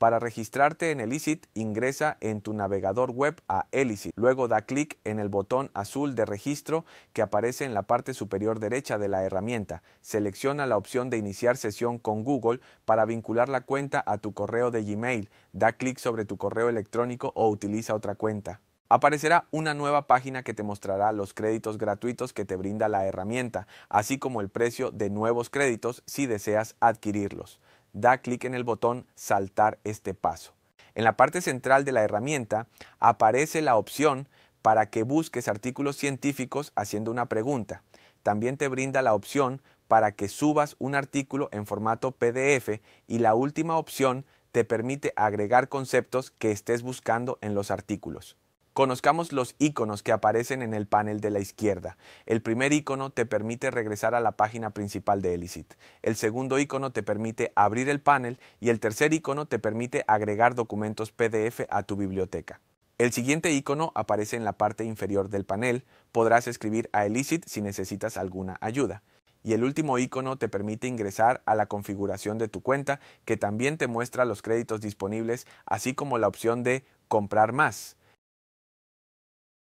Para registrarte en Elicit, ingresa en tu navegador web a Elicit. Luego da clic en el botón azul de registro que aparece en la parte superior derecha de la herramienta. Selecciona la opción de iniciar sesión con Google para vincular la cuenta a tu correo de Gmail. Da clic sobre tu correo electrónico o utiliza otra cuenta. Aparecerá una nueva página que te mostrará los créditos gratuitos que te brinda la herramienta, así como el precio de nuevos créditos si deseas adquirirlos da clic en el botón Saltar este paso. En la parte central de la herramienta aparece la opción para que busques artículos científicos haciendo una pregunta. También te brinda la opción para que subas un artículo en formato PDF y la última opción te permite agregar conceptos que estés buscando en los artículos. Conozcamos los iconos que aparecen en el panel de la izquierda. El primer icono te permite regresar a la página principal de Elicit. El segundo icono te permite abrir el panel y el tercer icono te permite agregar documentos PDF a tu biblioteca. El siguiente icono aparece en la parte inferior del panel. Podrás escribir a Elicit si necesitas alguna ayuda. Y el último icono te permite ingresar a la configuración de tu cuenta, que también te muestra los créditos disponibles, así como la opción de comprar más.